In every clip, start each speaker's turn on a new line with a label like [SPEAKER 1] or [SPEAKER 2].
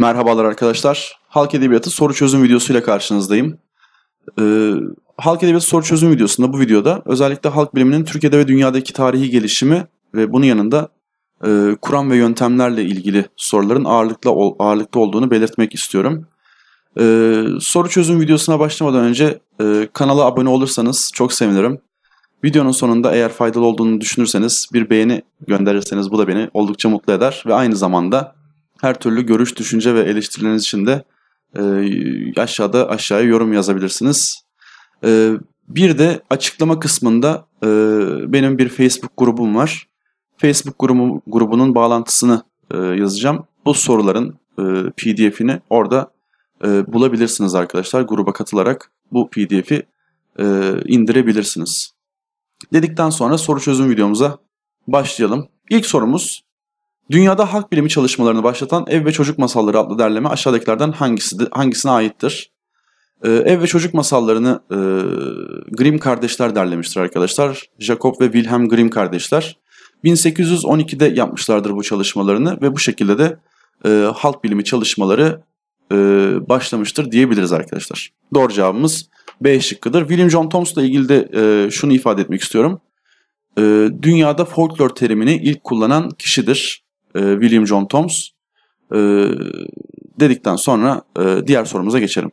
[SPEAKER 1] Merhabalar arkadaşlar. Halk Edebiyatı soru çözüm videosuyla karşınızdayım. Ee, halk Edebiyatı soru çözüm videosunda bu videoda özellikle halk biliminin Türkiye'de ve dünyadaki tarihi gelişimi ve bunun yanında e, kuram ve yöntemlerle ilgili soruların ağırlıkla ağırlıkta olduğunu belirtmek istiyorum. Ee, soru çözüm videosuna başlamadan önce e, kanala abone olursanız çok sevinirim. Videonun sonunda eğer faydalı olduğunu düşünürseniz bir beğeni gönderirseniz bu da beni oldukça mutlu eder ve aynı zamanda her türlü görüş, düşünce ve eleştirileriniz için de e, aşağıda aşağıya yorum yazabilirsiniz. E, bir de açıklama kısmında e, benim bir Facebook grubum var. Facebook grubu, grubunun bağlantısını e, yazacağım. Bu soruların e, PDF'ini orada e, bulabilirsiniz arkadaşlar. Gruba katılarak bu PDF'i e, indirebilirsiniz. Dedikten sonra soru çözüm videomuza başlayalım. İlk sorumuz Dünyada halk bilimi çalışmalarını başlatan Ev ve Çocuk Masalları adlı derleme aşağıdakilerden hangisi hangisine aittir? Ee, Ev ve Çocuk Masallarını e, Grimm kardeşler derlemiştir arkadaşlar. Jacob ve Wilhelm Grimm kardeşler. 1812'de yapmışlardır bu çalışmalarını ve bu şekilde de e, halk bilimi çalışmaları e, başlamıştır diyebiliriz arkadaşlar. Doğru cevabımız B şıkkıdır. William John Thompson'la ilgili de e, şunu ifade etmek istiyorum. E, dünyada folklor terimini ilk kullanan kişidir e, William John Toms e, dedikten sonra e, diğer sorumuza geçelim.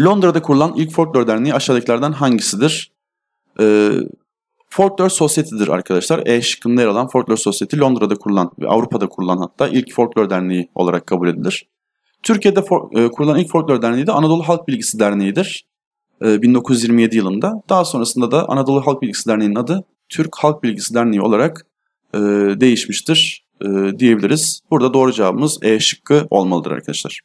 [SPEAKER 1] Londra'da kurulan ilk folklor derneği aşağıdakilerden hangisidir? E, folklor Society'dir arkadaşlar. E şıkkında yer alan Folklor Society Londra'da kurulan ve Avrupa'da kurulan hatta ilk folklor derneği olarak kabul edilir. Türkiye'de for, e, kurulan ilk folklor derneği de Anadolu Halk Bilgisi Derneği'dir. E, 1927 yılında. Daha sonrasında da Anadolu Halk Bilgisi Derneği'nin adı Türk Halk Bilgisi Derneği olarak e, değişmiştir e, diyebiliriz. Burada doğru cevabımız E şıkkı olmalıdır arkadaşlar.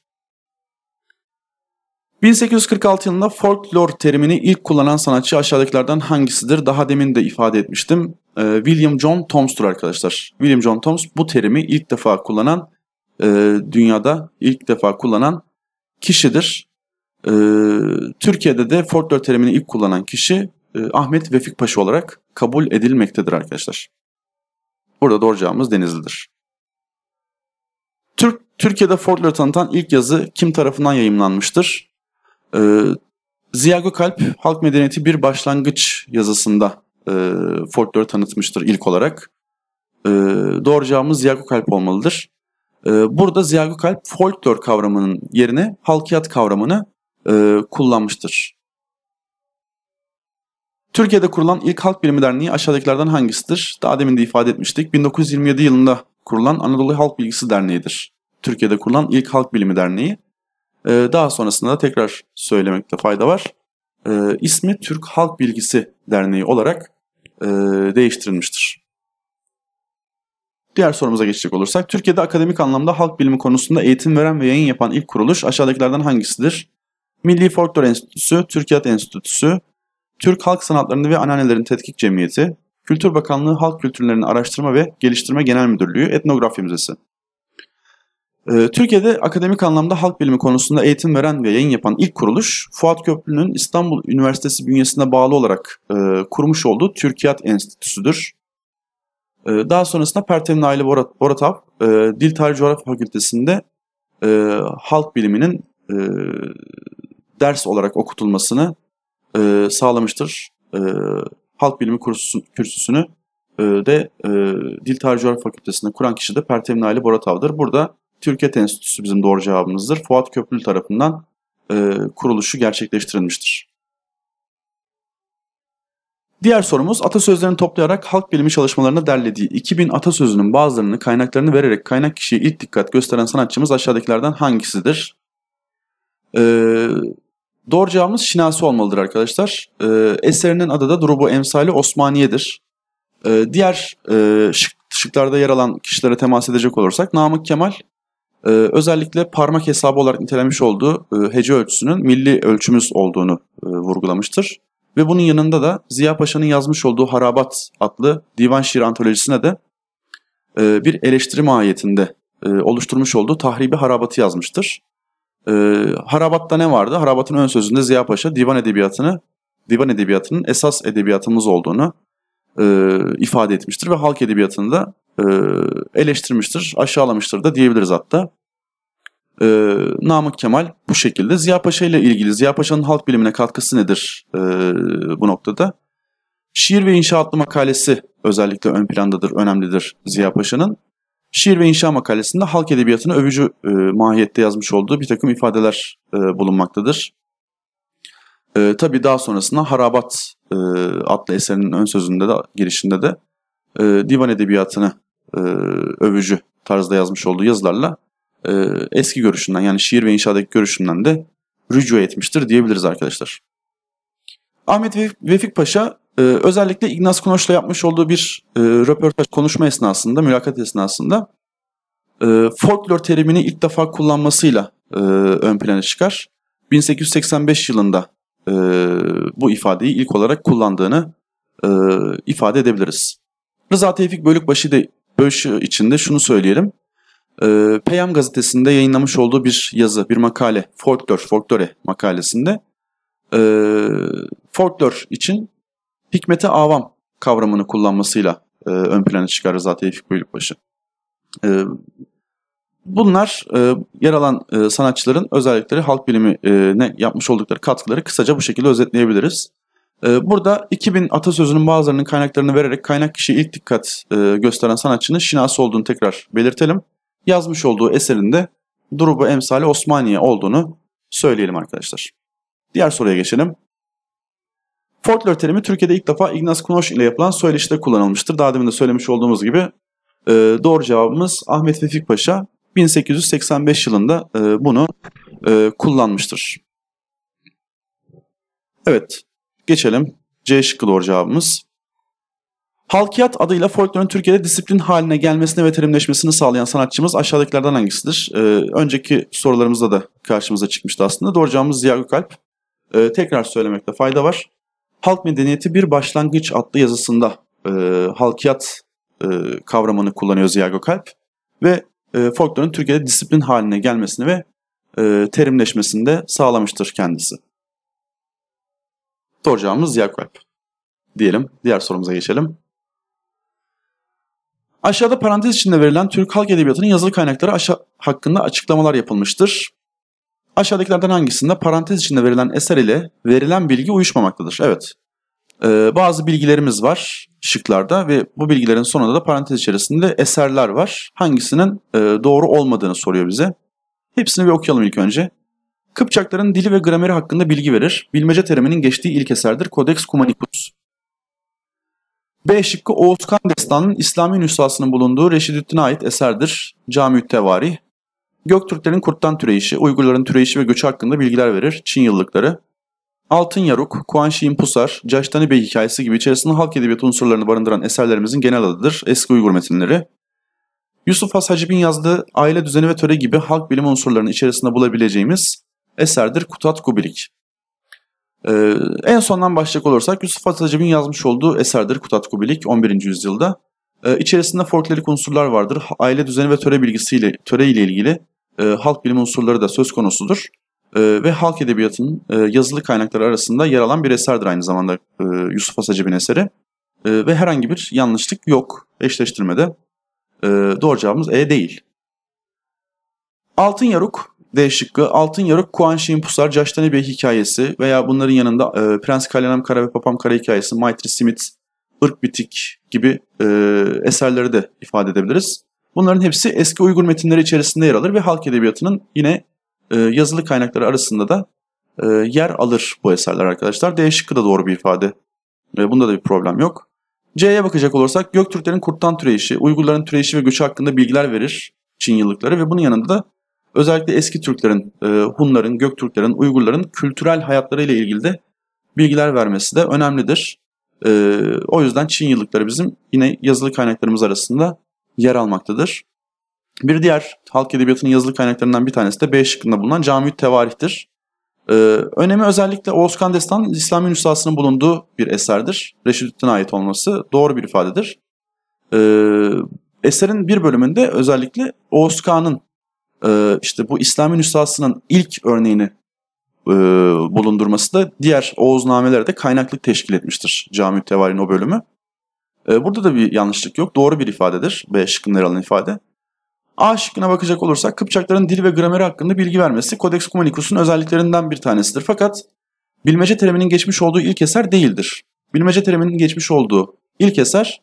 [SPEAKER 1] 1846 yılında folklor terimini ilk kullanan sanatçı aşağıdakilerden hangisidir? Daha demin de ifade etmiştim. Ee, William John Tomstur arkadaşlar. William John Thoms bu terimi ilk defa kullanan, e, dünyada ilk defa kullanan kişidir. E, Türkiye'de de folklor terimini ilk kullanan kişi e, Ahmet Vefik Paşa olarak kabul edilmektedir arkadaşlar. Burada da orcağımız Denizli'dir. Türk, Türkiye'de Ford'ları tanıtan ilk yazı kim tarafından yayımlanmıştır? Ee, Ziya Gökalp Halk Medeniyeti bir başlangıç yazısında e, Ford'ları tanıtmıştır ilk olarak. E, doğru cevabımız Ziya Gökalp olmalıdır. E, burada Ziya Gökalp folklor kavramının yerine halkiyat kavramını e, kullanmıştır. Türkiye'de kurulan ilk halk bilimi derneği aşağıdakilerden hangisidir? Daha demin de ifade etmiştik. 1927 yılında kurulan Anadolu Halk Bilgisi Derneği'dir. Türkiye'de kurulan ilk halk bilimi derneği. Ee, daha sonrasında da tekrar söylemekte fayda var. Ee, ismi Türk Halk Bilgisi Derneği olarak e, değiştirilmiştir. Diğer sorumuza geçecek olursak, Türkiye'de akademik anlamda halk bilimi konusunda eğitim veren ve yayın yapan ilk kuruluş aşağıdakilerden hangisidir? Milli Folklor Enstitüsü, Türkiye Enstitüsü, Türk Halk Sanatlarını ve Anneannelerin Tetkik Cemiyeti, Kültür Bakanlığı Halk Kültürlerini Araştırma ve Geliştirme Genel Müdürlüğü Etnografya Müzesi. Ee, Türkiye'de akademik anlamda halk bilimi konusunda eğitim veren ve yayın yapan ilk kuruluş Fuat Köprülü'nün İstanbul Üniversitesi bünyesinde bağlı olarak e, kurmuş olduğu Türkiyat Enstitüsü'dür. E, daha sonrasında Pertemin Aile Borat, Boratav e, Dil Tarih Coğrafya Fakültesi'nde e, halk biliminin e, ders olarak okutulmasını e, sağlamıştır. E, halk bilimi kursu, kürsüsünü e, de e, Dil Tarih Coğrafya Fakültesi'nde kuran kişi de Pertemna Ali Boratav'dır. Burada Türkiye Enstitüsü bizim doğru cevabımızdır. Fuat Köprülü tarafından e, kuruluşu gerçekleştirilmiştir. Diğer sorumuz atasözlerini toplayarak halk bilimi çalışmalarına derlediği 2000 atasözünün bazılarını kaynaklarını vererek kaynak kişiye ilk dikkat gösteren sanatçımız aşağıdakilerden hangisidir? Ee, Doğru cevabımız Şinasi olmalıdır arkadaşlar. E, eserinin adı da Drubu Emsali Osmaniye'dir. E, diğer e, şık, şıklarda yer alan kişilere temas edecek olursak Namık Kemal e, özellikle parmak hesabı olarak nitelenmiş olduğu e, hece ölçüsünün milli ölçümüz olduğunu e, vurgulamıştır. Ve bunun yanında da Ziya Paşa'nın yazmış olduğu Harabat adlı divan şiir antolojisine de e, bir eleştiri mahiyetinde e, oluşturmuş olduğu tahribi harabatı yazmıştır. E, Harabat'ta ne vardı? Harabat'ın ön sözünde Ziya Paşa divan edebiyatını, divan edebiyatının esas edebiyatımız olduğunu e, ifade etmiştir ve halk edebiyatını da e, eleştirmiştir, aşağılamıştır da diyebiliriz hatta. E, Namık Kemal bu şekilde. Ziya Paşa ile ilgili Ziya Paşa'nın halk bilimine katkısı nedir e, bu noktada? Şiir ve inşaatlı makalesi özellikle ön plandadır, önemlidir Ziya Paşa'nın. Şiir ve İnşa makalesinde halk edebiyatını övücü e, mahiyette yazmış olduğu bir takım ifadeler e, bulunmaktadır. E, tabii daha sonrasında Harabat e, adlı eserinin ön sözünde de girişinde de e, divan edebiyatını e, övücü tarzda yazmış olduğu yazılarla e, eski görüşünden yani şiir ve inşadaki görüşünden de rücu etmiştir diyebiliriz arkadaşlar. Ahmet Vefik Paşa ee, özellikle Ignaz Knoş'la yapmış olduğu bir e, röportaj konuşma esnasında, mülakat esnasında e, folklor terimini ilk defa kullanmasıyla e, ön plana çıkar. 1885 yılında e, bu ifadeyi ilk olarak kullandığını e, ifade edebiliriz. Rıza Tevfik Bölükbaşı, de, Bölüşü içinde şunu söyleyelim. E, Peyam gazetesinde yayınlamış olduğu bir yazı, bir makale, folklor, folklore makalesinde e, folklor için hikmete avam kavramını kullanmasıyla e, ön plana çıkar Rıza Tevfik Bölükbaşı. E, bunlar e, yer alan e, sanatçıların özellikleri halk bilimine yapmış oldukları katkıları kısaca bu şekilde özetleyebiliriz. E, burada 2000 atasözünün bazılarının kaynaklarını vererek kaynak kişiye ilk dikkat e, gösteren sanatçının Şinası olduğunu tekrar belirtelim. Yazmış olduğu eserinde Duruba emsali Osmaniye olduğunu söyleyelim arkadaşlar. Diğer soruya geçelim. Folklor terimi Türkiye'de ilk defa Ignaz Kunoş ile yapılan söyleşide kullanılmıştır. Daha demin de söylemiş olduğumuz gibi e, doğru cevabımız Ahmet Vefik Paşa 1885 yılında e, bunu e, kullanmıştır. Evet, geçelim. C şıkkı doğru cevabımız. Halkiyat adıyla folklorun Türkiye'de disiplin haline gelmesini ve terimleşmesini sağlayan sanatçımız aşağıdakilerden hangisidir? Ee, önceki sorularımızda da karşımıza çıkmıştı aslında. Doğru cevabımız Ziya Gökalp. Ee, tekrar söylemekte fayda var. Halk Medeniyeti Bir Başlangıç adlı yazısında e, halkiyat e, kavramını kullanıyor Ziya Gökalp ve e, folklorun Türkiye'de disiplin haline gelmesini ve e, terimleşmesini de sağlamıştır kendisi. Soracağımız Ziya Gökalp. Diyelim, diğer sorumuza geçelim. Aşağıda parantez içinde verilen Türk halk edebiyatının yazılı kaynakları aşa- hakkında açıklamalar yapılmıştır. Aşağıdakilerden hangisinde parantez içinde verilen eser ile verilen bilgi uyuşmamaktadır? Evet. Ee, bazı bilgilerimiz var şıklarda ve bu bilgilerin sonunda da parantez içerisinde eserler var. Hangisinin e, doğru olmadığını soruyor bize. Hepsini bir okuyalım ilk önce. Kıpçakların dili ve grameri hakkında bilgi verir. Bilmece teriminin geçtiği ilk eserdir Codex Cumanicus. B şıkkı Oğuzkan Destanı'nın İslami nüshasının bulunduğu Reşidüddin'e ait eserdir. Camiü't Tevarih. Göktürklerin kurttan türeyişi, Uygurların türeyişi ve göçü hakkında bilgiler verir. Çin yıllıkları. Altın Yaruk, Kuan Şi'in Pusar, Caştani Bey hikayesi gibi içerisinde halk edebiyatı unsurlarını barındıran eserlerimizin genel adıdır eski Uygur metinleri. Yusuf Has Hacib'in yazdığı Aile Düzeni ve Töre gibi halk bilimi unsurlarının içerisinde bulabileceğimiz eserdir Kutat Kubilik. Ee, en sondan başlayacak olursak Yusuf Has Hacib'in yazmış olduğu eserdir Kutat Kubilik 11. yüzyılda. Ee, içerisinde folklorik unsurlar vardır. Aile düzeni ve töre bilgisiyle, töre ile ilgili e, halk bilim unsurları da söz konusudur e, ve halk edebiyatının e, yazılı kaynakları arasında yer alan bir eserdir aynı zamanda e, Yusuf Asacib'in eseri e, ve herhangi bir yanlışlık yok eşleştirmede. E, doğru cevabımız E değil. Altın Yaruk D şıkkı. Altın Yaruk, Kuan Şi'nin Pusar, Caştani Bey hikayesi veya bunların yanında e, Prens Kalyanam Kara ve Papam Kara hikayesi, Maitri Simit, Irk Bitik gibi e, eserleri de ifade edebiliriz. Bunların hepsi eski Uygur metinleri içerisinde yer alır ve halk edebiyatının yine e, yazılı kaynakları arasında da e, yer alır bu eserler arkadaşlar. D şıkkı da doğru bir ifade. E, bunda da bir problem yok. C'ye bakacak olursak Göktürklerin kurttan türeyişi, Uygurların türeyişi ve göçü hakkında bilgiler verir Çin yıllıkları ve bunun yanında da özellikle eski Türklerin, e, Hunların, Göktürklerin, Uygurların kültürel hayatları ile ilgili de bilgiler vermesi de önemlidir. E, o yüzden Çin yıllıkları bizim yine yazılı kaynaklarımız arasında yer almaktadır. Bir diğer halk edebiyatının yazılı kaynaklarından bir tanesi de B şıkkında bulunan Cami-i Tevarih'tir. Ee, önemi özellikle Oğuzkan Destan İslami nüshasının bulunduğu bir eserdir. Reşidüddin'e ait olması doğru bir ifadedir. Ee, eserin bir bölümünde özellikle Oğuzkan'ın e, işte bu İslami nüshasının ilk örneğini e, bulundurması da diğer Oğuznamelere de kaynaklık teşkil etmiştir Cami-i Tevarih'in o bölümü. Ee, burada da bir yanlışlık yok. Doğru bir ifadedir. B şıkkında yer alan ifade. A şıkkına bakacak olursak Kıpçakların dil ve grameri hakkında bilgi vermesi Codex Cumanicus'un özelliklerinden bir tanesidir. Fakat bilmece teriminin geçmiş olduğu ilk eser değildir. Bilmece teriminin geçmiş olduğu ilk eser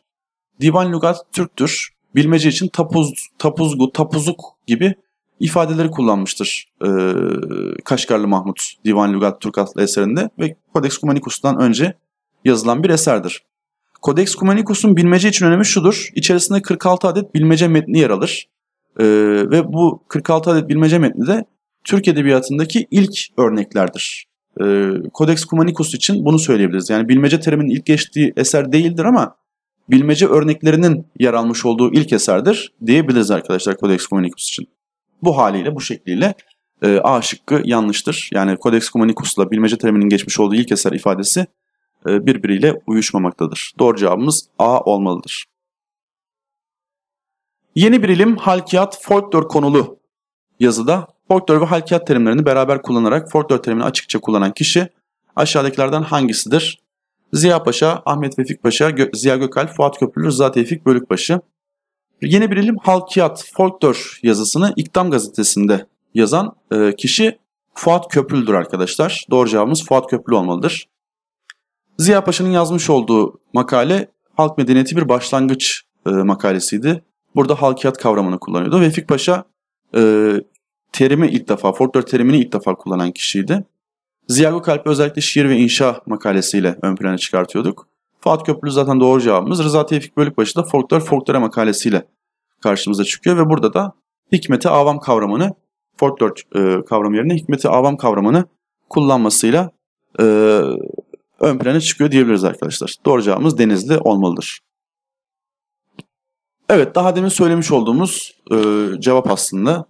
[SPEAKER 1] Divan Lugat Türk'tür. Bilmece için tapuz, tapuzgu, tapuzuk gibi ifadeleri kullanmıştır ee, Kaşgarlı Mahmut Divan Lugat Türk adlı eserinde ve Codex Cumanicus'tan önce yazılan bir eserdir. Codex Cumanicus'un bilmece için önemi şudur. İçerisinde 46 adet bilmece metni yer alır. Ee, ve bu 46 adet bilmece metni de Türk Edebiyatı'ndaki ilk örneklerdir. Ee, Codex Cumanicus için bunu söyleyebiliriz. Yani bilmece teriminin ilk geçtiği eser değildir ama bilmece örneklerinin yer almış olduğu ilk eserdir diyebiliriz arkadaşlar Codex Cumanicus için. Bu haliyle, bu şekliyle e, A şıkkı yanlıştır. Yani Codex Cumanicus'la bilmece teriminin geçmiş olduğu ilk eser ifadesi e, birbiriyle uyuşmamaktadır. Doğru cevabımız A olmalıdır. Yeni bir ilim halkiyat folklor konulu yazıda folklor ve halkiyat terimlerini beraber kullanarak folklor terimini açıkça kullanan kişi aşağıdakilerden hangisidir? Ziya Paşa, Ahmet Vefik Paşa, Gö Ziya Gökalp, Fuat Köprülü, Rıza Tevfik Bölükbaşı. Yeni bir ilim halkiyat folklor yazısını İktam gazetesinde yazan e, kişi Fuat Köprülü'dür arkadaşlar. Doğru cevabımız Fuat Köprülü olmalıdır. Ziya Paşa'nın yazmış olduğu makale Halk Medeniyeti bir başlangıç e, makalesiydi. Burada halkiyat kavramını kullanıyordu. Vefik Paşa e, terimi ilk defa, folklor terimini ilk defa kullanan kişiydi. Ziya Gökalp'i özellikle şiir ve inşa makalesiyle ön plana çıkartıyorduk. Fuat Köprülü zaten doğru cevabımız. Rıza Tevfik Bölükbaşı da folklor folklore makalesiyle karşımıza çıkıyor ve burada da hikmeti avam kavramını folklor e, kavramı yerine hikmeti avam kavramını kullanmasıyla e, ön plana çıkıyor diyebiliriz arkadaşlar. Doğru cevabımız Denizli olmalıdır. Evet daha demin söylemiş olduğumuz e, cevap aslında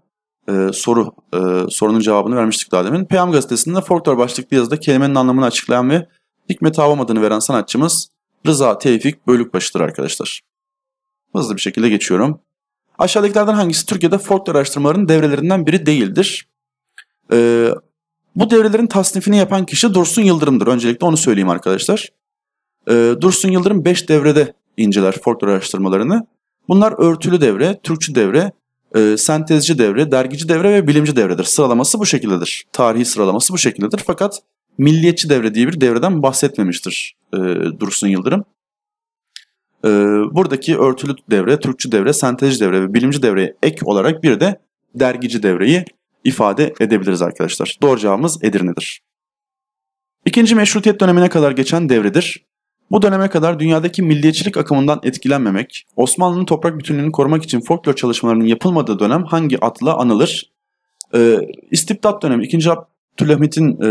[SPEAKER 1] e, soru e, sorunun cevabını vermiştik daha demin. Peyam gazetesinde folklor başlıklı yazıda kelimenin anlamını açıklayan ve Hikmet Havam adını veren sanatçımız Rıza Tevfik Bölükbaşı'dır arkadaşlar. Hızlı bir şekilde geçiyorum. Aşağıdakilerden hangisi Türkiye'de folklor araştırmalarının devrelerinden biri değildir? Ee, bu devrelerin tasnifini yapan kişi Dursun Yıldırım'dır. Öncelikle onu söyleyeyim arkadaşlar. Ee, Dursun Yıldırım 5 devrede inceler folklor araştırmalarını. Bunlar örtülü devre, Türkçü devre, e, sentezci devre, dergici devre ve bilimci devredir. Sıralaması bu şekildedir. Tarihi sıralaması bu şekildedir. Fakat milliyetçi devre diye bir devreden bahsetmemiştir e, Dursun Yıldırım. E, buradaki örtülü devre, Türkçü devre, sentezci devre ve bilimci devreye ek olarak bir de dergici devreyi ifade edebiliriz arkadaşlar. Doğru cevabımız Edirne'dir. İkinci meşrutiyet dönemine kadar geçen devredir. Bu döneme kadar dünyadaki milliyetçilik akımından etkilenmemek, Osmanlı'nın toprak bütünlüğünü korumak için folklor çalışmalarının yapılmadığı dönem hangi adla anılır? Ee, istibdat dönemi, 2. Abdülhamit'in e,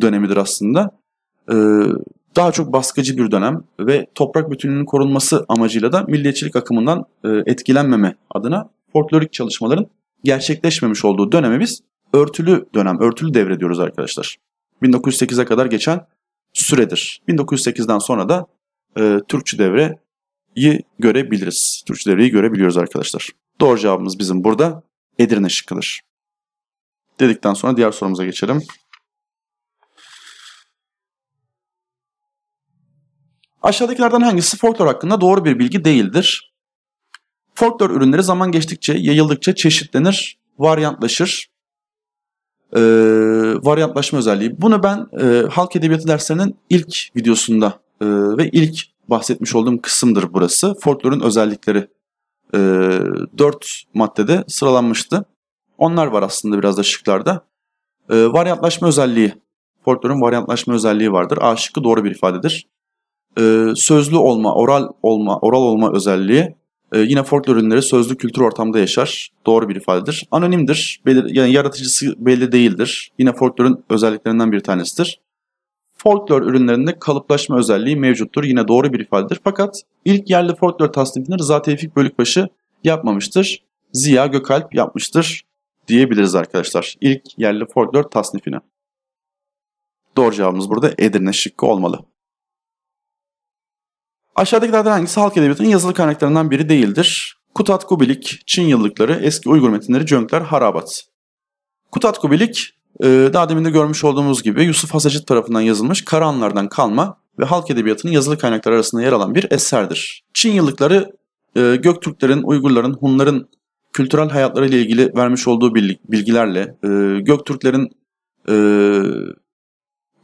[SPEAKER 1] dönemidir aslında. Ee, daha çok baskıcı bir dönem ve toprak bütünlüğünün korunması amacıyla da milliyetçilik akımından e, etkilenmeme adına folklorik çalışmaların gerçekleşmemiş olduğu dönemi biz örtülü dönem, örtülü devre diyoruz arkadaşlar. 1908'e kadar geçen süredir. 1908'den sonra da e, Türkçü devreyi görebiliriz. Türkçü devreyi görebiliyoruz arkadaşlar. Doğru cevabımız bizim burada Edirne şıkkıdır. Dedikten sonra diğer sorumuza geçelim. Aşağıdakilerden hangisi folklor hakkında doğru bir bilgi değildir? Folklor ürünleri zaman geçtikçe, yayıldıkça çeşitlenir, varyantlaşır. Ee, varyantlaşma özelliği. Bunu ben e, halk edebiyatı derslerinin ilk videosunda e, ve ilk bahsetmiş olduğum kısımdır burası. Folklorun özellikleri e, ee, 4 maddede sıralanmıştı. Onlar var aslında biraz da şıklarda. E, varyantlaşma özelliği. Folklorun varyantlaşma özelliği vardır. A şıkkı doğru bir ifadedir. E, sözlü olma, oral olma, oral olma özelliği e, yine folklor ürünleri sözlü kültür ortamda yaşar. Doğru bir ifadedir. Anonimdir. Belir, yani yaratıcısı belli değildir. Yine folklorun özelliklerinden bir tanesidir. Folklor ürünlerinde kalıplaşma özelliği mevcuttur. Yine doğru bir ifadedir. Fakat ilk yerli folklor tasnifini Rıza Tevfik Bölükbaşı yapmamıştır. Ziya Gökalp yapmıştır diyebiliriz arkadaşlar. İlk yerli folklor tasnifini. Doğru cevabımız burada Edirne şıkkı olmalı. Aşağıdakilerden hangisi halk edebiyatının yazılı kaynaklarından biri değildir? Kutat Kubilik, Çin yıllıkları, eski Uygur metinleri, Cönkler, Harabat. Kutat Kubilik, e, daha demin de görmüş olduğumuz gibi Yusuf Hasacit tarafından yazılmış Karanlardan kalma ve halk edebiyatının yazılı kaynakları arasında yer alan bir eserdir. Çin yıllıkları e, Göktürklerin, Uygurların, Hunların kültürel hayatları ile ilgili vermiş olduğu bilgilerle e, Göktürklerin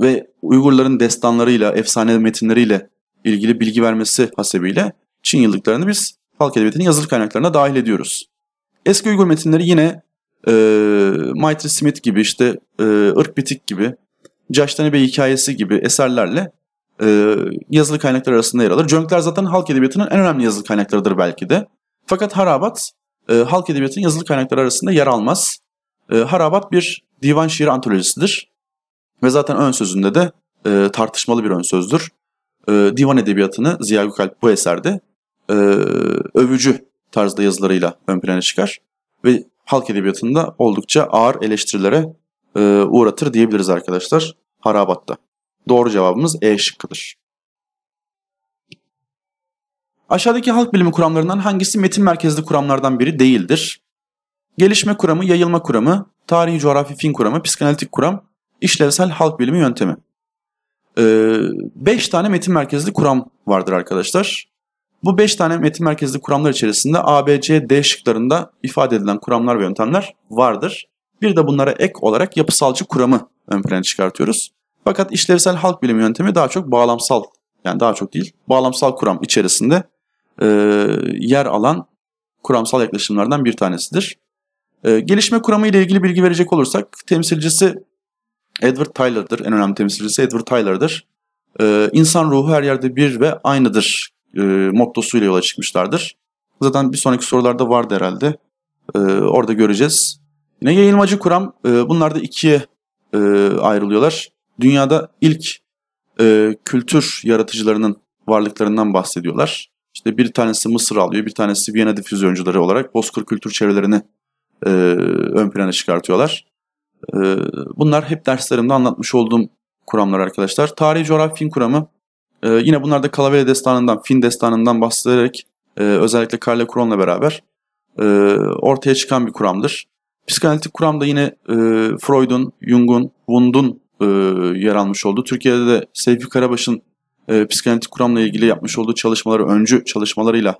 [SPEAKER 1] ve Uygurların destanlarıyla, efsane metinleriyle ilgili bilgi vermesi hasebiyle Çin yıllıklarını biz halk edebiyatının yazılı kaynaklarına dahil ediyoruz. Eski Uygur metinleri yine e, Maitre Smith gibi işte e, Irk Bitik gibi Caştane Bey hikayesi gibi eserlerle e, yazılı kaynaklar arasında yer alır. Cönkler zaten halk edebiyatının en önemli yazılı kaynaklarıdır belki de. Fakat Harabat e, halk edebiyatının yazılı kaynakları arasında yer almaz. E, Harabat bir divan şiir antolojisidir. Ve zaten ön sözünde de e, tartışmalı bir ön sözdür e, divan edebiyatını Ziya Gökalp bu eserde e, övücü tarzda yazılarıyla ön plana çıkar ve halk edebiyatında oldukça ağır eleştirilere e, uğratır diyebiliriz arkadaşlar Harabat'ta. Doğru cevabımız E şıkkıdır. Aşağıdaki halk bilimi kuramlarından hangisi metin merkezli kuramlardan biri değildir? Gelişme kuramı, yayılma kuramı, tarihi coğrafi fin kuramı, psikanalitik kuram, işlevsel halk bilimi yöntemi. 5 ee, tane metin merkezli kuram vardır arkadaşlar. Bu 5 tane metin merkezli kuramlar içerisinde A, B, şıklarında ifade edilen kuramlar ve yöntemler vardır. Bir de bunlara ek olarak yapısalcı kuramı ön plana çıkartıyoruz. Fakat işlevsel halk bilimi yöntemi daha çok bağlamsal, yani daha çok değil, bağlamsal kuram içerisinde e, yer alan kuramsal yaklaşımlardan bir tanesidir. E, gelişme kuramı ile ilgili bilgi verecek olursak, temsilcisi Edward Tyler'dır. En önemli temsilcisi Edward Tyler'dır. Ee, insan ruhu her yerde bir ve aynıdır e, mottosuyla yola çıkmışlardır. Zaten bir sonraki sorularda vardı herhalde. Ee, orada göreceğiz. Yine yayılmacı kuram. E, bunlar da ikiye e, ayrılıyorlar. Dünyada ilk e, kültür yaratıcılarının varlıklarından bahsediyorlar. İşte bir tanesi Mısır alıyor, bir tanesi Viyana difüzyoncuları olarak Bozkır kültür çevrelerini e, ön plana çıkartıyorlar. Ee, bunlar hep derslerimde anlatmış olduğum kuramlar arkadaşlar. Tarih, coğrafya, fin kuramı. Ee, yine bunlar da Kalaveli destanından, fin destanından bahsederek e, özellikle Karle Kuron'la beraber e, ortaya çıkan bir kuramdır. Psikanalitik kuram da yine e, Freud'un, Jung'un, Wundt'un yer almış olduğu. Türkiye'de de Seyfi Karabaş'ın psikanalitik kuramla ilgili yapmış olduğu çalışmaları, öncü çalışmalarıyla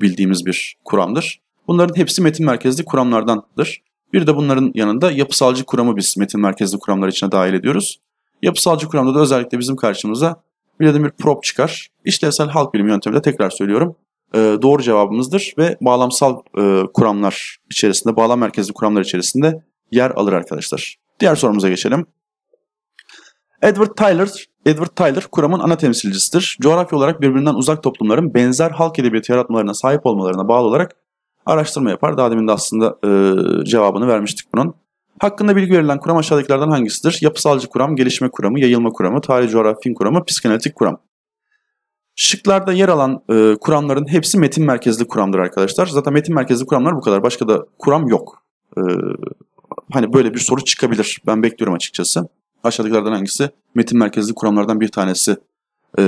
[SPEAKER 1] bildiğimiz bir kuramdır. Bunların hepsi metin merkezli kuramlardandır. Bir de bunların yanında yapısalcı kuramı biz metin merkezli kuramlar içine dahil ediyoruz. Yapısalcı kuramda da özellikle bizim karşımıza Vladimir Prop çıkar. İşlevsel halk bilimi yöntemiyle tekrar söylüyorum. Ee, doğru cevabımızdır ve bağlamsal e, kuramlar içerisinde, bağlam merkezli kuramlar içerisinde yer alır arkadaşlar. Diğer sorumuza geçelim. Edward Tyler, Edward Tyler kuramın ana temsilcisidir. Coğrafya olarak birbirinden uzak toplumların benzer halk edebiyatı yaratmalarına sahip olmalarına bağlı olarak araştırma yapar. Daha demin de aslında e, cevabını vermiştik bunun. Hakkında bilgi verilen kuram aşağıdakilerden hangisidir? Yapısalcı kuram, gelişme kuramı, yayılma kuramı, tarih coğrafi film kuramı, psikanalitik kuram. Şıklarda yer alan e, kuramların hepsi metin merkezli kuramdır arkadaşlar. Zaten metin merkezli kuramlar bu kadar. Başka da kuram yok. E, hani böyle bir soru çıkabilir. Ben bekliyorum açıkçası. Aşağıdakilerden hangisi? Metin merkezli kuramlardan bir tanesi e,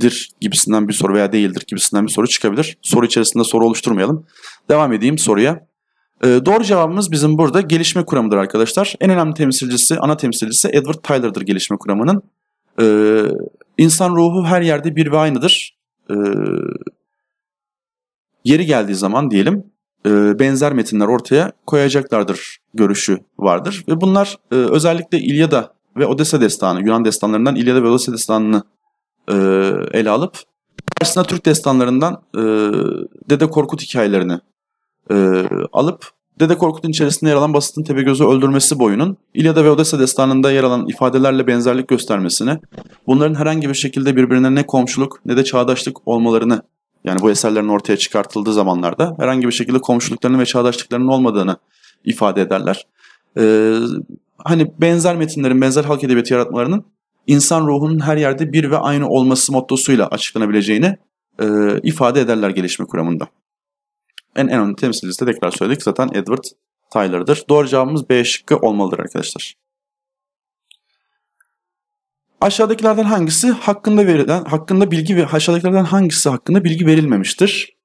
[SPEAKER 1] dir gibisinden bir soru veya değildir gibisinden bir soru çıkabilir. Soru içerisinde soru oluşturmayalım. Devam edeyim soruya. Ee, doğru cevabımız bizim burada gelişme kuramıdır arkadaşlar. En önemli temsilcisi, ana temsilcisi Edward Tyler'dır gelişme kuramının. Ee, insan ruhu her yerde bir ve aynıdır. Ee, yeri geldiği zaman diyelim e, benzer metinler ortaya koyacaklardır görüşü vardır. Ve bunlar e, özellikle İlyada ve Odessa destanı, Yunan destanlarından İlyada ve Odessa destanını e, ele alıp karşısına Türk destanlarından Dede Korkut hikayelerini e, alıp Dede Korkut'un içerisinde yer alan Basit'in Tepegöz'ü öldürmesi boyunun İlyada ve Odessa destanında yer alan ifadelerle benzerlik göstermesini, bunların herhangi bir şekilde birbirine ne komşuluk ne de çağdaşlık olmalarını yani bu eserlerin ortaya çıkartıldığı zamanlarda herhangi bir şekilde komşuluklarının ve çağdaşlıklarının olmadığını ifade ederler. Ee, hani benzer metinlerin, benzer halk edebiyatı yaratmalarının insan ruhunun her yerde bir ve aynı olması mottosuyla açıklanabileceğini e, ifade ederler gelişme kuramında. En, en önemli temsilcisi de tekrar söyledik zaten Edward Tyler'dır. Doğru cevabımız B şıkkı olmalıdır arkadaşlar. Aşağıdakilerden hangisi hakkında verilen hakkında bilgi ve aşağıdakilerden hangisi hakkında bilgi verilmemiştir?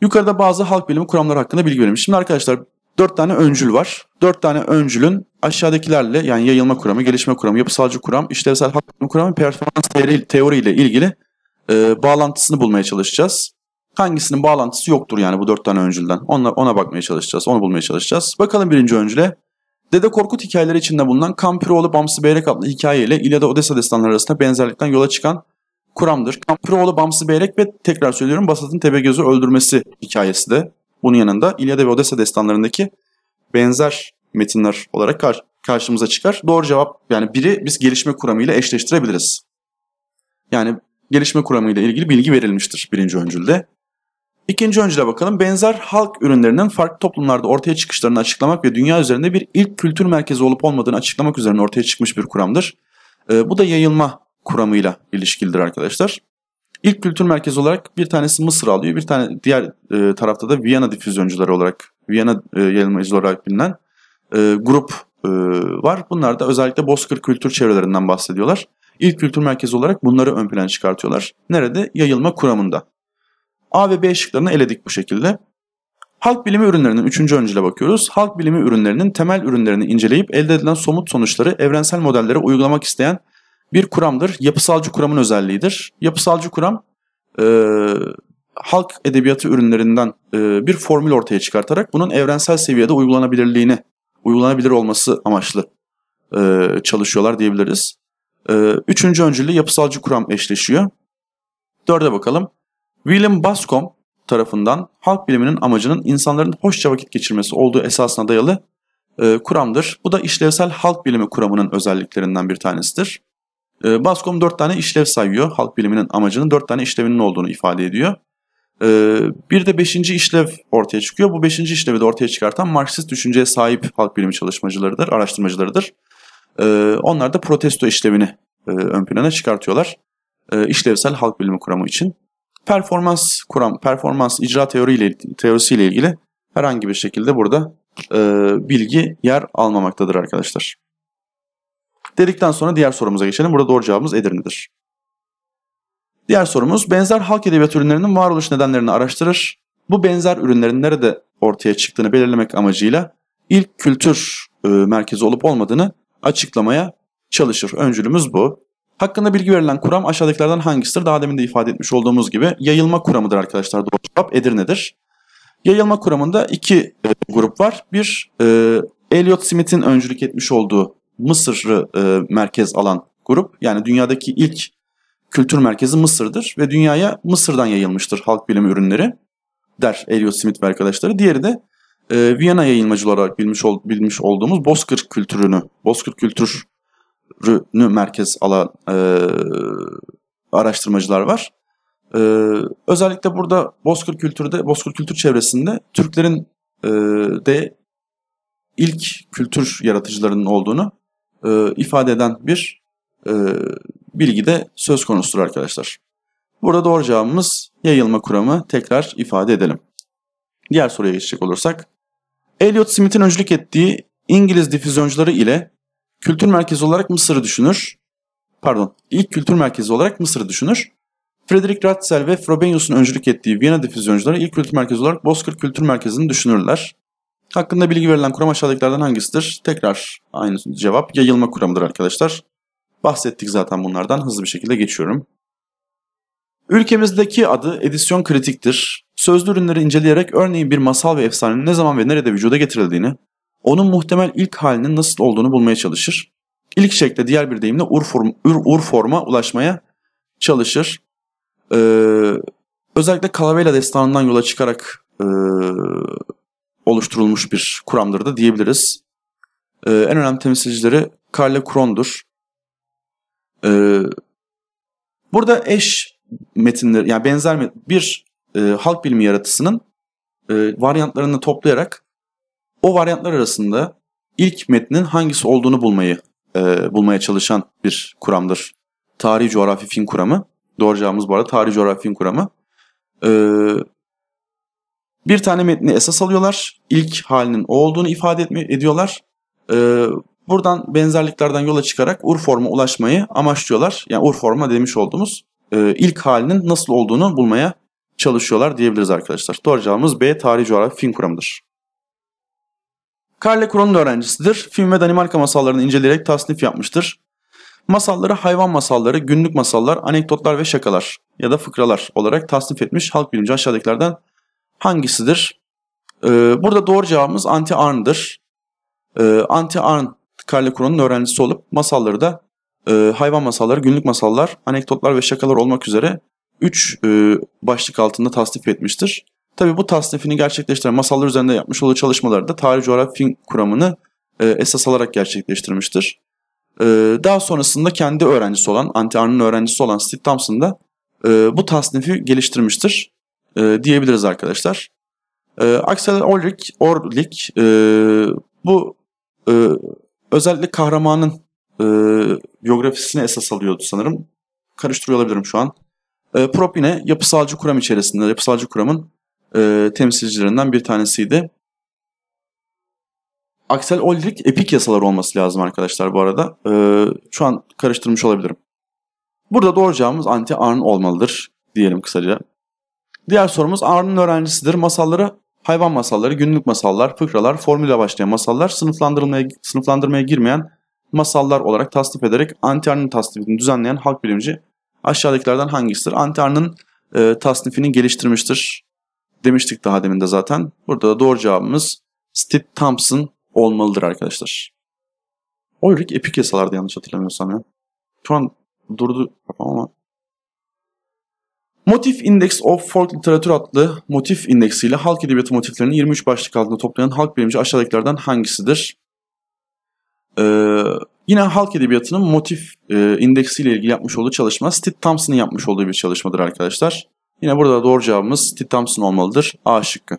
[SPEAKER 1] Yukarıda bazı halk bilimi kuramları hakkında bilgi verilmiş. Şimdi arkadaşlar 4 tane öncül var. 4 tane öncülün aşağıdakilerle yani yayılma kuramı, gelişme kuramı, yapısalcı kuram, işlevsel halk bilimi kuramı, performans teori, teori ile ilgili e, bağlantısını bulmaya çalışacağız. Hangisinin bağlantısı yoktur yani bu dört tane öncülden? Ona, ona bakmaya çalışacağız, onu bulmaya çalışacağız. Bakalım birinci öncüle. Dede Korkut hikayeleri içinde bulunan Kampiroğlu Bamsı Beyrek adlı hikayeyle İlyada Odessa destanları arasında benzerlikten yola çıkan kuramdır. Kampiroğlu Bamsı Beyrek ve tekrar söylüyorum Basat'ın Tepegöz'ü öldürmesi hikayesi de bunun yanında İlyada ve Odessa destanlarındaki benzer metinler olarak kar- karşımıza çıkar. Doğru cevap yani biri biz gelişme kuramıyla eşleştirebiliriz. Yani gelişme kuramıyla ilgili bilgi verilmiştir birinci öncülde. İkinci öncüle bakalım. Benzer halk ürünlerinin farklı toplumlarda ortaya çıkışlarını açıklamak ve dünya üzerinde bir ilk kültür merkezi olup olmadığını açıklamak üzerine ortaya çıkmış bir kuramdır. E, bu da yayılma kuramıyla ilişkilidir arkadaşlar. İlk kültür merkezi olarak bir tanesi Mısır alıyor, bir tane diğer e, tarafta da Viyana difüzyoncuları olarak, Viyana e, yayılmacıları olarak bilinen e, grup e, var. Bunlar da özellikle Bozkır kültür çevrelerinden bahsediyorlar. İlk kültür merkezi olarak bunları ön plana çıkartıyorlar. Nerede? Yayılma kuramında. A ve B şıklarını eledik bu şekilde. Halk bilimi ürünlerinin üçüncü öncüle bakıyoruz. Halk bilimi ürünlerinin temel ürünlerini inceleyip elde edilen somut sonuçları evrensel modellere uygulamak isteyen bir kuramdır. Yapısalcı kuramın özelliğidir. Yapısalcı kuram e, halk edebiyatı ürünlerinden e, bir formül ortaya çıkartarak bunun evrensel seviyede uygulanabilirliğini, uygulanabilir olması amaçlı e, çalışıyorlar diyebiliriz. E, üçüncü öncülü yapısalcı kuram eşleşiyor. Dörde bakalım. William Bascom tarafından halk biliminin amacının insanların hoşça vakit geçirmesi olduğu esasına dayalı e, kuramdır. Bu da işlevsel halk bilimi kuramının özelliklerinden bir tanesidir. E, Bascom dört tane işlev sayıyor. Halk biliminin amacının dört tane işlevinin olduğunu ifade ediyor. E, bir de beşinci işlev ortaya çıkıyor. Bu beşinci işlevi de ortaya çıkartan Marksist düşünceye sahip halk bilimi çalışmacılarıdır, araştırmacılarıdır. E, onlar da protesto işlevini e, ön plana çıkartıyorlar. E, işlevsel halk bilimi kuramı için performans kuram, performans icra teoriyle, teorisiyle ilgili herhangi bir şekilde burada e, bilgi yer almamaktadır arkadaşlar. Dedikten sonra diğer sorumuza geçelim. Burada doğru cevabımız Edirne'dir. Diğer sorumuz benzer halk edebiyat ürünlerinin varoluş nedenlerini araştırır. Bu benzer ürünlerin nerede ortaya çıktığını belirlemek amacıyla ilk kültür e, merkezi olup olmadığını açıklamaya çalışır. Öncülümüz bu. Hakkında bilgi verilen kuram aşağıdakilerden hangisidir? Daha demin de ifade etmiş olduğumuz gibi yayılma kuramıdır arkadaşlar. Doğru cevap Edirne'dir. Yayılma kuramında iki e, grup var. Bir, e, Elliot Smith'in öncülük etmiş olduğu Mısır'ı e, merkez alan grup. Yani dünyadaki ilk kültür merkezi Mısır'dır ve dünyaya Mısır'dan yayılmıştır halk bilimi ürünleri der Elliot Smith ve arkadaşları. Diğeri de e, Viyana yayılmacılar olarak bilmiş, ol, bilmiş olduğumuz Bozkır kültürünü, Bozkır kültür merkez alan e, araştırmacılar var. E, özellikle burada Bozkır kültürde, Bozkır kültür çevresinde Türklerin e, de ilk kültür yaratıcılarının olduğunu e, ifade eden bir e, bilgi de söz konusudur arkadaşlar. Burada doğru cevabımız yayılma kuramı tekrar ifade edelim. Diğer soruya geçecek olursak. Elliot Smith'in öncülük ettiği İngiliz difüzyoncuları ile kültür merkezi olarak Mısır'ı düşünür. Pardon, ilk kültür merkezi olarak Mısır'ı düşünür. Frederick Ratzel ve Frobenius'un öncülük ettiği Viyana difüzyoncuları ilk kültür merkezi olarak Bozkır Kültür Merkezi'ni düşünürler. Hakkında bilgi verilen kuram aşağıdakilerden hangisidir? Tekrar aynı cevap yayılma kuramıdır arkadaşlar. Bahsettik zaten bunlardan hızlı bir şekilde geçiyorum. Ülkemizdeki adı edisyon kritiktir. Sözlü ürünleri inceleyerek örneğin bir masal ve efsanenin ne zaman ve nerede vücuda getirildiğini, onun muhtemel ilk halinin nasıl olduğunu bulmaya çalışır. İlk şekle diğer bir deyimle ur, form, ur, ur forma ulaşmaya çalışır. Ee, özellikle Calavera destanından yola çıkarak e, oluşturulmuş bir kuramdır da diyebiliriz. Ee, en önemli temsilcileri Carle Cron'dur. Ee, burada eş metinleri yani benzer bir e, halk bilimi yaratısının e, varyantlarını toplayarak o varyantlar arasında ilk metnin hangisi olduğunu bulmayı e, bulmaya çalışan bir kuramdır. Tarih coğrafi fin kuramı. Doğru cevabımız bu arada tarih coğrafi fin kuramı. E, bir tane metni esas alıyorlar. İlk halinin o olduğunu ifade etme, ediyorlar. E, buradan benzerliklerden yola çıkarak ur forma ulaşmayı amaçlıyorlar. Yani ur forma demiş olduğumuz e, ilk halinin nasıl olduğunu bulmaya çalışıyorlar diyebiliriz arkadaşlar. Doğru cevabımız B. Tarih coğrafi fin kuramıdır. Karle Kron'un öğrencisidir. Film ve Danimarka masallarını inceleyerek tasnif yapmıştır. Masalları hayvan masalları, günlük masallar, anekdotlar ve şakalar ya da fıkralar olarak tasnif etmiş halk bilimci aşağıdakilerden hangisidir? Ee, burada doğru cevabımız Anti Arn'dır. Ee, Anti Arn Karle Kron'un öğrencisi olup masalları da e, hayvan masalları, günlük masallar, anekdotlar ve şakalar olmak üzere 3 e, başlık altında tasnif etmiştir. Tabi bu tasnifini gerçekleştiren masallar üzerinde yapmış olduğu çalışmaları da tarih coğrafi kuramını e, esas alarak gerçekleştirmiştir. E, daha sonrasında kendi öğrencisi olan, Anti Arno'nun öğrencisi olan Steve Thompson da e, bu tasnifi geliştirmiştir e, diyebiliriz arkadaşlar. E, Axel Orlik, Orlik e, bu e, özellikle kahramanın e, biyografisini esas alıyordu sanırım. Karıştırıyor olabilirim şu an. E, Propine yapısalcı kuram içerisinde, yapısalcı kuramın e, temsilcilerinden bir tanesiydi. Axel Oldrik epik yasalar olması lazım arkadaşlar bu arada. E, şu an karıştırmış olabilirim. Burada doğru cevabımız anti Arn olmalıdır diyelim kısaca. Diğer sorumuz Arn'ın öğrencisidir. Masalları hayvan masalları, günlük masallar, fıkralar, formüle başlayan masallar, sınıflandırılmaya, sınıflandırmaya girmeyen masallar olarak tasnif ederek anti Arnın tasnifini düzenleyen halk bilimci aşağıdakilerden hangisidir? Antiarn'ın e, tasnifini geliştirmiştir demiştik daha demin de zaten. Burada da doğru cevabımız Steve Thompson olmalıdır arkadaşlar. Oyrik epik yasalardı yanlış hatırlamıyorsam ya. Şu an durdu kafam ama. Motif Index of Folk Literature adlı motif indeksiyle halk edebiyatı motiflerini 23 başlık altında toplayan halk bilimci aşağıdakilerden hangisidir? Ee, yine halk edebiyatının motif e, indeksiyle ilgili yapmış olduğu çalışma Steve Thompson'ın yapmış olduğu bir çalışmadır arkadaşlar. Yine burada doğru cevabımız Tit Thompson olmalıdır. A şıkkı.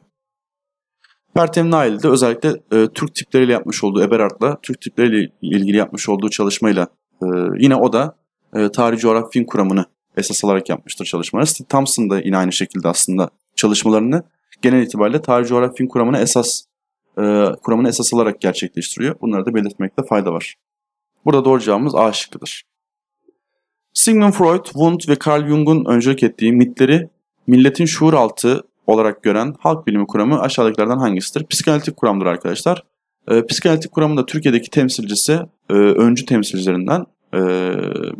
[SPEAKER 1] Pertem Nail özellikle e, Türk tipleriyle yapmış olduğu Eberhard'la Türk tipleriyle ilgili yapmış olduğu çalışmayla e, yine o da e, tarih coğrafi film kuramını esas alarak yapmıştır çalışmaları. Steve Thompson da yine aynı şekilde aslında çalışmalarını genel itibariyle tarih coğrafi film kuramını esas e, kuramını esas alarak gerçekleştiriyor. Bunları da belirtmekte fayda var. Burada doğru cevabımız A şıkkıdır. Sigmund Freud, Wundt ve Carl Jung'un öncülük ettiği mitleri Milletin şuur altı olarak gören halk bilimi kuramı aşağıdakilerden hangisidir? Psikanalitik kuramdır arkadaşlar. E, psikanalitik kuramın da Türkiye'deki temsilcisi, e, öncü temsilcilerinden e,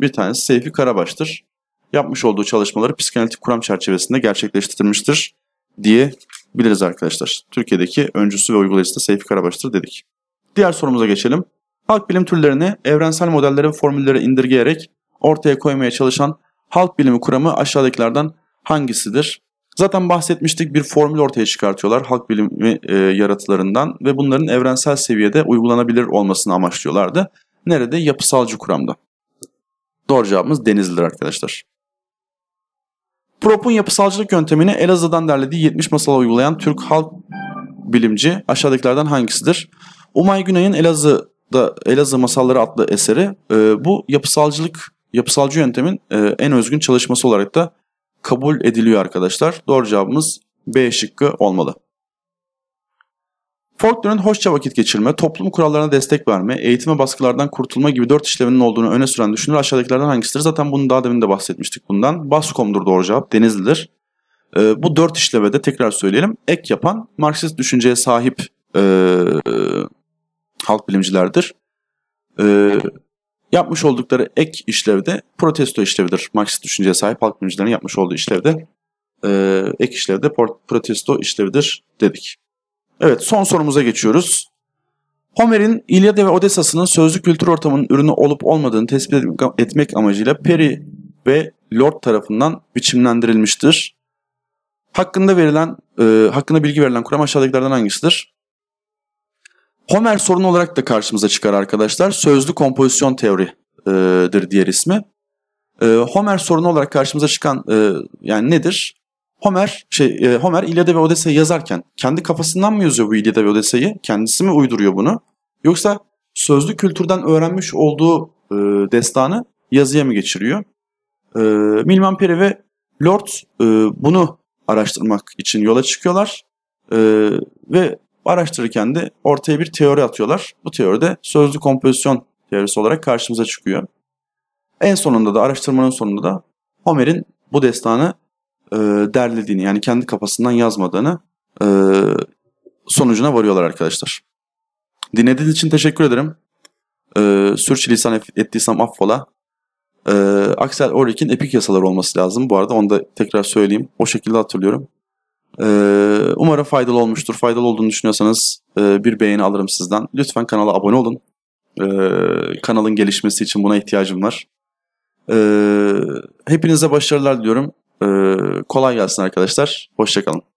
[SPEAKER 1] bir tanesi Seyfi Karabaş'tır. Yapmış olduğu çalışmaları psikanalitik kuram çerçevesinde gerçekleştirmiştir diye biliriz arkadaşlar. Türkiye'deki öncüsü ve uygulayıcısı da Seyfi Karabaş'tır dedik. Diğer sorumuza geçelim. Halk bilim türlerini evrensel modellere ve formüllere indirgeyerek ortaya koymaya çalışan halk bilimi kuramı aşağıdakilerden hangisidir? Zaten bahsetmiştik bir formül ortaya çıkartıyorlar halk bilimi e, yaratılarından ve bunların evrensel seviyede uygulanabilir olmasını amaçlıyorlardı. Nerede? Yapısalcı kuramda. Doğru cevabımız Denizli'dir arkadaşlar. Prop'un yapısalcılık yöntemini Elazığ'dan derlediği 70 masala uygulayan Türk halk bilimci aşağıdakilerden hangisidir? Umay Güney'in Elazığ'da Elazığ Masalları adlı eseri e, bu yapısalcılık yapısalcı yöntemin e, en özgün çalışması olarak da kabul ediliyor arkadaşlar. Doğru cevabımız B şıkkı olmalı. Faulkner'ın hoşça vakit geçirme, toplum kurallarına destek verme, eğitime baskılardan kurtulma gibi dört işlevinin olduğunu öne süren düşünür aşağıdakilerden hangisidir? Zaten bunu daha demin de bahsetmiştik bundan. Baskom'dur doğru cevap, Denizli'dir. Ee, bu dört işleve de tekrar söyleyelim. Ek yapan, Marksist düşünceye sahip e, halk bilimcilerdir. E, Yapmış oldukları ek işlevde protesto işlevidir. Marksist düşünceye sahip halk bilimcilerin yapmış olduğu işlevde e, ek işlevde protesto işlevidir dedik. Evet son sorumuza geçiyoruz. Homer'in İlyada ve Odessa'sının sözlü kültür ortamının ürünü olup olmadığını tespit etmek amacıyla Perry ve Lord tarafından biçimlendirilmiştir. Hakkında verilen, e, hakkında bilgi verilen kuram aşağıdakilerden hangisidir? Homer sorunu olarak da karşımıza çıkar arkadaşlar. Sözlü kompozisyon teoridir e, diğer ismi. E, Homer sorunu olarak karşımıza çıkan e, yani nedir? Homer şey Homer İlyada ve Odessa'yı yazarken kendi kafasından mı yazıyor bu İlyada ve Odessa'yı? Kendisi mi uyduruyor bunu? Yoksa sözlü kültürden öğrenmiş olduğu destanı yazıya mı geçiriyor? Milman Peri ve Lord bunu araştırmak için yola çıkıyorlar ve Araştırırken de ortaya bir teori atıyorlar. Bu teoride sözlü kompozisyon teorisi olarak karşımıza çıkıyor. En sonunda da araştırmanın sonunda da Homer'in bu destanı e, derlediğini yani kendi kafasından yazmadığını e, sonucuna varıyorlar arkadaşlar. Dinlediğiniz için teşekkür ederim. E, sürçülisan ettiysem affola. E, Axel Orik'in epik yasalar olması lazım. Bu arada onu da tekrar söyleyeyim. O şekilde hatırlıyorum. Ee, umarım faydalı olmuştur. Faydalı olduğunu düşünüyorsanız e, bir beğeni alırım sizden. Lütfen kanala abone olun. Ee, kanalın gelişmesi için buna ihtiyacım var. Ee, hepinize başarılar diliyorum. Kolay gelsin arkadaşlar. Hoşçakalın.